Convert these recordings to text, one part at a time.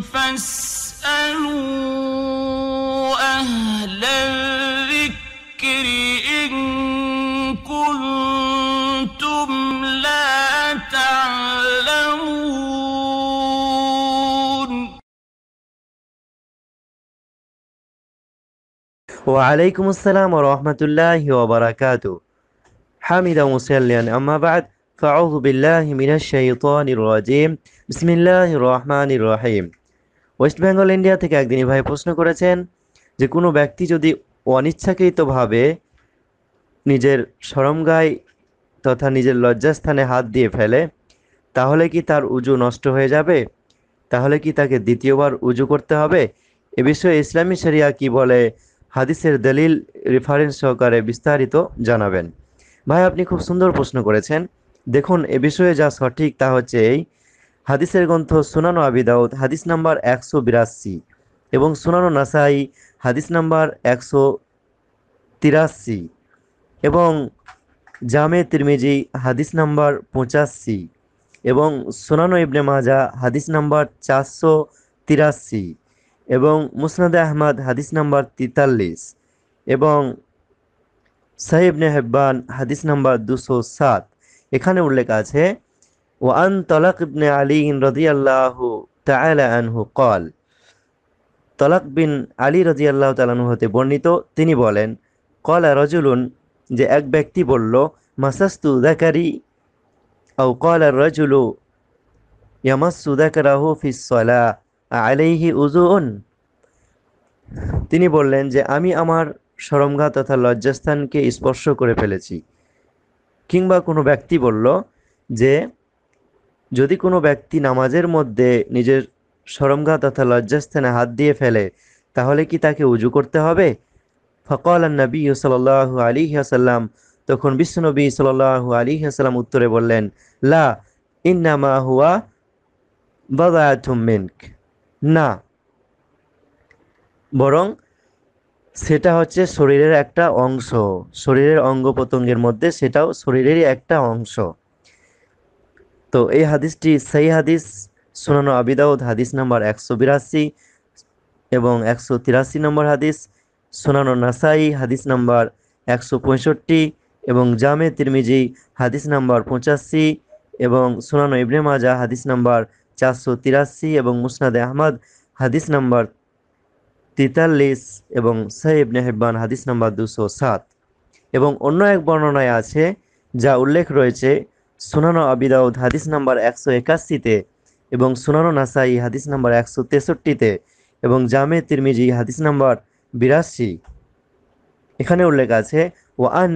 فاسألوا أهل الذكر إن كنتم لا تعلمون وعليكم السلام ورحمة الله وبركاته حمدا مصليا أما بعد فأعوذ بالله من الشيطان الرجيم بسم الله الرحمن الرحيم West Bengal India থেকে একদিনই ভাই প্রশ্ন করেছেন যে কোনো ব্যক্তি যদি অনিচ্ছাকৃতভাবে নিজের সরমগায় তথা নিজের লজ্জাস্থানে হাত দিয়ে ফেলে তাহলে কি তার উজু নষ্ট হয়ে যাবে তাহলে কি তাকে দ্বিতীয়বার উজু করতে হবে এ বিষয়ে ইসলামী শরিয়া কি বলে হাদিসের দলিল রেফারেন্স সহকারে বিস্তারিত জানাবেন ভাই আপনি খুব সুন্দর প্রশ্ন করেছেন দেখুন এ বিষয়ে যা সঠিক তা হচ্ছে এই হাদিসের গ্রন্থ সুনানো আবিদাউদ হাদিস নাম্বার একশো বিরাশি এবং সুনানো নাসাই হাদিস নাম্বার একশো তিরাশি এবং জামে তিরমিজি হাদিস নাম্বার পঁচাশি এবং সোনানো ইবনে মাজা হাদিস নাম্বার চারশো তিরাশি এবং মুসনাদে আহমদ হাদিস নাম্বার তেতাল্লিশ এবং সাহেবনে হেব্বান হাদিস নাম্বার দুশো সাত এখানে উল্লেখ আছে وأن طلق ابن علي رضي الله تعالى عنه قال তলাক বিন আলী রাজি আল্লাহ তালানু হতে বর্ণিত তিনি বলেন কলা রজুলুন যে এক ব্যক্তি বলল মাসাস্তু দেখারি ও কলা রজুলু ইয়ামাস্তু দেখারাহু ফিসলা আলাইহি উজু তিনি বললেন যে আমি আমার সরমঘা তথা লজ্জাস্থানকে স্পর্শ করে ফেলেছি কিংবা কোনো ব্যক্তি বলল যে যদি কোনো ব্যক্তি নামাজের মধ্যে নিজের সরমগা তথা লজ্জাস্থানে হাত দিয়ে ফেলে তাহলে কি তাকে উজু করতে হবে ফকল নবী সাল আলী হাসাল্লাম তখন বিশ্বনবী সাল্লাহ আলী হাসাল্লাম উত্তরে বললেন লা ইনামা হুয়া মিনক না বরং সেটা হচ্ছে শরীরের একটা অংশ শরীরের অঙ্গ প্রত্যঙ্গের মধ্যে সেটাও শরীরেরই একটা অংশ তো এই হাদিসটি সেই হাদিস সুনানো আবিদাউদ হাদিস নাম্বার একশো বিরাশি এবং একশো তিরাশি নম্বর হাদিস সুনানো নাসাই হাদিস নাম্বার একশো পঁয়ষট্টি এবং জামে তিরমিজি হাদিস নাম্বার পঁচাশি এবং সুনানো ইবনে মাজা হাদিস নাম্বার চারশো তিরাশি এবং মুসনাদে আহমদ হাদিস নাম্বার তেতাল্লিশ এবং সাহেবনে হেব্বান হাদিস নাম্বার দুশো সাত এবং অন্য এক বর্ণনায় আছে যা উল্লেখ রয়েছে সুনানো আবিদাউদ হাদিস নাম্বার একশো একাশিতে এবং সুনানো নাসাই হাদিস নাম্বার একশো তেষট্টিতে এবং জামে তিরমিজি হাদিস নাম্বার বিরাশি এখানে উল্লেখ আছে ও আন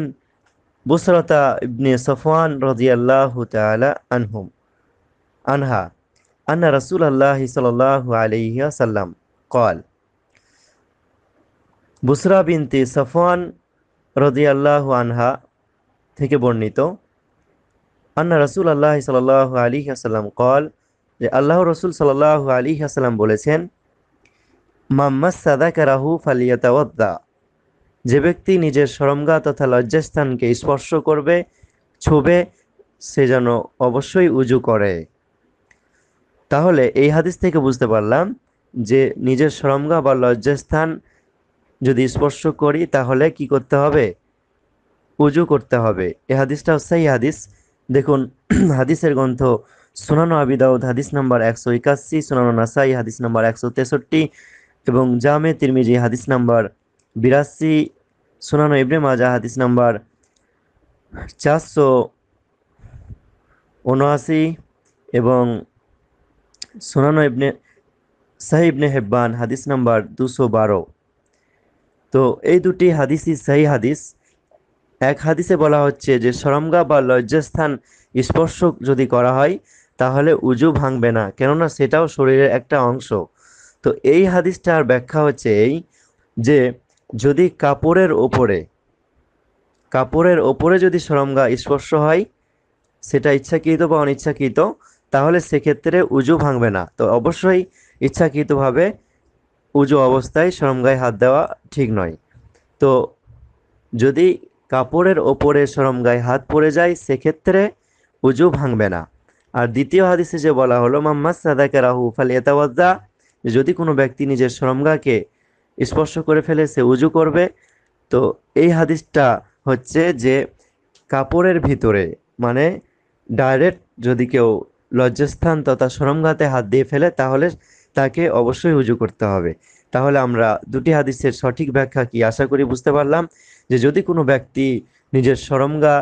বুসরতা ইবনে সফওয়ান রাজিয়াল্লাহু আনহুম আনহা আন্না রসুল আল্লাহ সাল্লাল্লাহু আলাইহি ওয়াসাল্লাম বুসরা বিনতি সফওয়ান রাদিয়াল্লাহু আনহা থেকে বর্ণিত আন্না রসুল আল্লাহ সাল আলী আসাল্লাম কল যে আল্লাহ রসুল সাল্লাহ আলী আসাল্লাম বলেছেন মাম্মাদ সাদাকা রাহু ফালিয়া যে ব্যক্তি নিজের সরমগা তথা লজ্জাস্থানকে স্পর্শ করবে ছুবে সে যেন অবশ্যই উজু করে তাহলে এই হাদিস থেকে বুঝতে পারলাম যে নিজের সরমগা বা লজ্জাস্থান যদি স্পর্শ করি তাহলে কি করতে হবে উজু করতে হবে এ হাদিসটা হচ্ছে হাদিস দেখুন হাদিসের গ্রন্থ সোনানো আবিদাউদ হাদিস নাম্বার একশো একাশি সোনানো নাসাই হাদিস নাম্বার একশো তেষট্টি এবং জামে তিরমিজি হাদিস নাম্বার বিরাশি সোনানো ইবনে মাজা হাদিস নাম্বার চারশো উনআশি এবং সোনানো ইবনে সাহি ইবনে হেব্বান হাদিস নাম্বার দুশো বারো তো এই দুটি হাদিসই সাহি হাদিস এক হাদিসে বলা হচ্ছে যে সরমগা বা লজ্জাস্থান স্পর্শ যদি করা হয় তাহলে উজু ভাঙবে না কেননা সেটাও শরীরের একটা অংশ তো এই হাদিসটার ব্যাখ্যা হচ্ছে এই যে যদি কাপড়ের ওপরে কাপড়ের ওপরে যদি সরমগা স্পর্শ হয় সেটা ইচ্ছাকৃত বা অনিচ্ছাকৃত তাহলে সেক্ষেত্রে উজু ভাঙবে না তো অবশ্যই ইচ্ছাকৃতভাবে উজু অবস্থায় সরমগায় হাত দেওয়া ঠিক নয় তো যদি কাপড়ের ওপরে গায়ে হাত পড়ে যায় সেক্ষেত্রে উজু ভাঙবে না আর দ্বিতীয় হাদিসে যে বলা হলো মাম্মাদ সাদাকে রাহু ফাল এতাওয়াজ্জা যদি কোনো ব্যক্তি নিজের সরমগাকে স্পর্শ করে ফেলে সে উজু করবে তো এই হাদিসটা হচ্ছে যে কাপড়ের ভিতরে মানে ডাইরেক্ট যদি কেউ লজ্জাস্থান তথা সরমগাতে হাত দিয়ে ফেলে তাহলে তাকে অবশ্যই উজু করতে হবে তাহলে আমরা দুটি হাদিসের সঠিক ব্যাখ্যা কি আশা করি বুঝতে পারলাম যে যদি কোনো ব্যক্তি নিজের সরমগা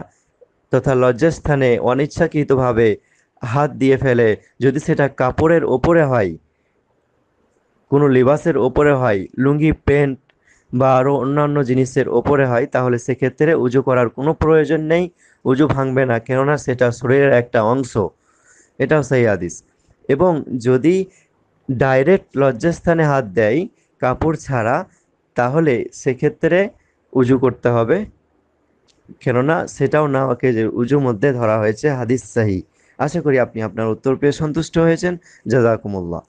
তথা লজ্জাস্থানে অনিচ্ছাকৃতভাবে হাত দিয়ে ফেলে যদি সেটা কাপড়ের ওপরে হয় কোনো লিবাসের ওপরে হয় লুঙ্গি প্যান্ট বা আরও অন্যান্য জিনিসের ওপরে হয় তাহলে সেক্ষেত্রে উজু করার কোনো প্রয়োজন নেই উজু ভাঙবে না কেননা সেটা শরীরের একটা অংশ এটাও সেই হাদিস এবং যদি ডাইরেক্ট লজ্জাস্থানে হাত দেয় কাপড় ছাড়া তাহলে সেক্ষেত্রে উজু করতে হবে কেননা সেটাও না ওকে যে উজু মধ্যে ধরা হয়েছে হাদিস সাহি আশা করি আপনি আপনার উত্তর পেয়ে সন্তুষ্ট হয়েছেন জাজাকুমুল্লাহ